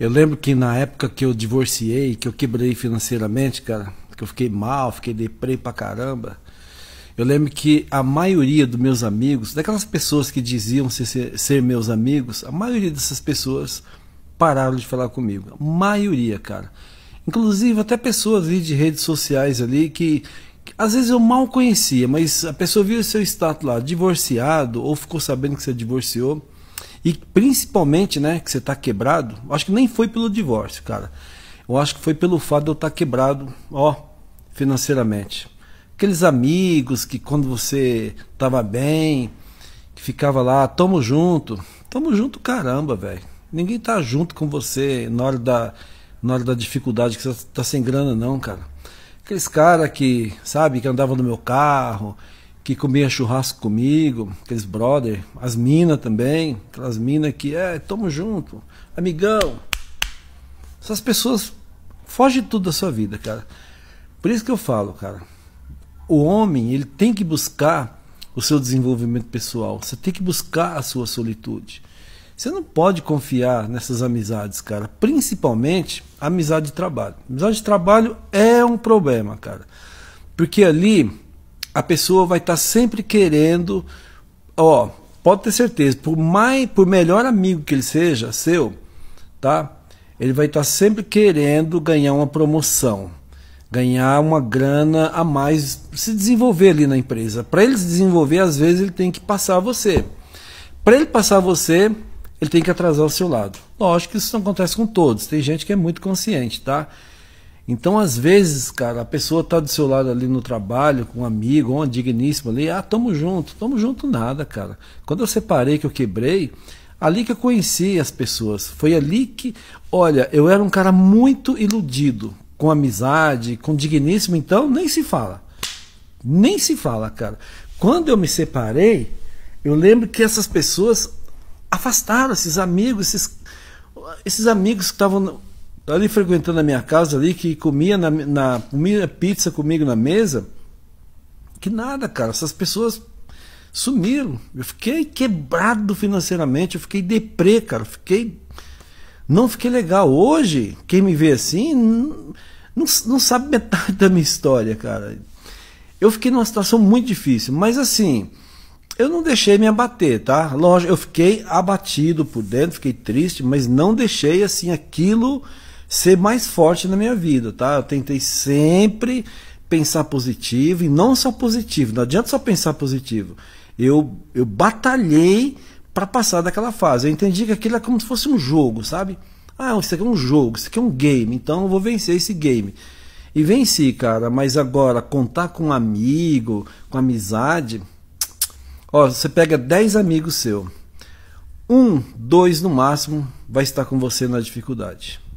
Eu lembro que na época que eu divorciei, que eu quebrei financeiramente, cara, que eu fiquei mal, fiquei deprê pra caramba. Eu lembro que a maioria dos meus amigos, daquelas pessoas que diziam ser, ser meus amigos, a maioria dessas pessoas pararam de falar comigo. A maioria, cara. Inclusive até pessoas de redes sociais ali que, que às vezes eu mal conhecia, mas a pessoa viu o seu status lá, divorciado, ou ficou sabendo que você divorciou e principalmente, né, que você tá quebrado, acho que nem foi pelo divórcio, cara. Eu acho que foi pelo fato de eu estar tá quebrado, ó, financeiramente. Aqueles amigos que quando você tava bem, que ficava lá, tamo junto. Tamo junto, caramba, velho. Ninguém tá junto com você na hora da, na hora da dificuldade que você tá sem grana, não, cara. Aqueles caras que, sabe, que andavam no meu carro, que comia churrasco comigo, aqueles brother, as minas também, aquelas minas que é, tamo junto, amigão. Essas pessoas fogem tudo da sua vida, cara. Por isso que eu falo, cara. O homem, ele tem que buscar o seu desenvolvimento pessoal. Você tem que buscar a sua solitude. Você não pode confiar nessas amizades, cara. Principalmente amizade de trabalho. Amizade de trabalho é um problema, cara. Porque ali a pessoa vai estar tá sempre querendo, ó, pode ter certeza, por mais, por melhor amigo que ele seja, seu, tá? Ele vai estar tá sempre querendo ganhar uma promoção, ganhar uma grana a mais, se desenvolver ali na empresa. Para ele se desenvolver, às vezes ele tem que passar você. Para ele passar você, ele tem que atrasar o seu lado. Lógico que isso não acontece com todos. Tem gente que é muito consciente, tá? Então, às vezes, cara, a pessoa tá do seu lado ali no trabalho, com um amigo, ou uma digníssima ali, ah, tamo junto, tamo junto nada, cara. Quando eu separei, que eu quebrei, ali que eu conheci as pessoas. Foi ali que, olha, eu era um cara muito iludido, com amizade, com digníssimo, então nem se fala. Nem se fala, cara. Quando eu me separei, eu lembro que essas pessoas afastaram esses amigos, esses, esses amigos que estavam Estava ali frequentando a minha casa ali, que comia, na, na, comia pizza comigo na mesa. Que nada, cara. Essas pessoas sumiram. Eu fiquei quebrado financeiramente, eu fiquei deprê, cara. Fiquei. Não fiquei legal. Hoje, quem me vê assim não, não, não sabe metade da minha história, cara. Eu fiquei numa situação muito difícil, mas assim, eu não deixei me abater, tá? Lógico, eu fiquei abatido por dentro, fiquei triste, mas não deixei assim aquilo ser mais forte na minha vida, tá? Eu tentei sempre pensar positivo e não só positivo, não adianta só pensar positivo. Eu, eu batalhei para passar daquela fase. Eu entendi que aquilo é como se fosse um jogo, sabe? Ah, isso aqui é um jogo, isso aqui é um game, então eu vou vencer esse game. E venci, cara, mas agora contar com um amigo, com amizade. Ó, você pega 10 amigos seu. Um, dois no máximo vai estar com você na dificuldade.